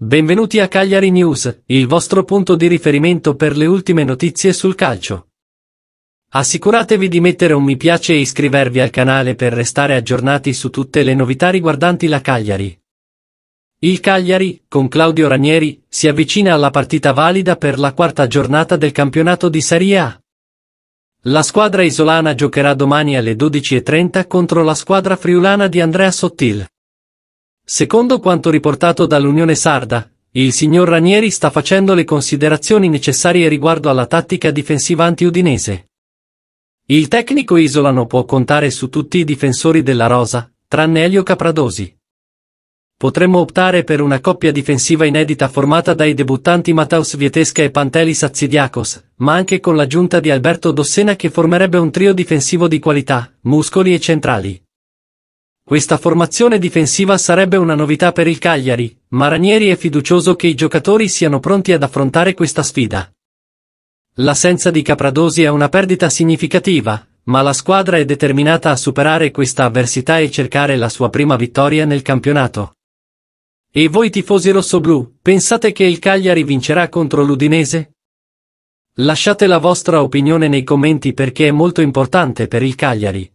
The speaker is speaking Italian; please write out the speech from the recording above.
Benvenuti a Cagliari News, il vostro punto di riferimento per le ultime notizie sul calcio. Assicuratevi di mettere un mi piace e iscrivervi al canale per restare aggiornati su tutte le novità riguardanti la Cagliari. Il Cagliari, con Claudio Ranieri, si avvicina alla partita valida per la quarta giornata del campionato di Serie A. La squadra isolana giocherà domani alle 12.30 contro la squadra friulana di Andrea Sottil. Secondo quanto riportato dall'Unione Sarda, il signor Ranieri sta facendo le considerazioni necessarie riguardo alla tattica difensiva anti-udinese. Il tecnico isolano può contare su tutti i difensori della rosa, tranne Elio Capradosi. Potremmo optare per una coppia difensiva inedita formata dai debuttanti Mataus Vietesca e Pantelis Azzidiakos, ma anche con l'aggiunta di Alberto Dossena che formerebbe un trio difensivo di qualità, muscoli e centrali. Questa formazione difensiva sarebbe una novità per il Cagliari, ma Ranieri è fiducioso che i giocatori siano pronti ad affrontare questa sfida. L'assenza di Capradosi è una perdita significativa, ma la squadra è determinata a superare questa avversità e cercare la sua prima vittoria nel campionato. E voi tifosi rossoblù, pensate che il Cagliari vincerà contro l'Udinese? Lasciate la vostra opinione nei commenti perché è molto importante per il Cagliari.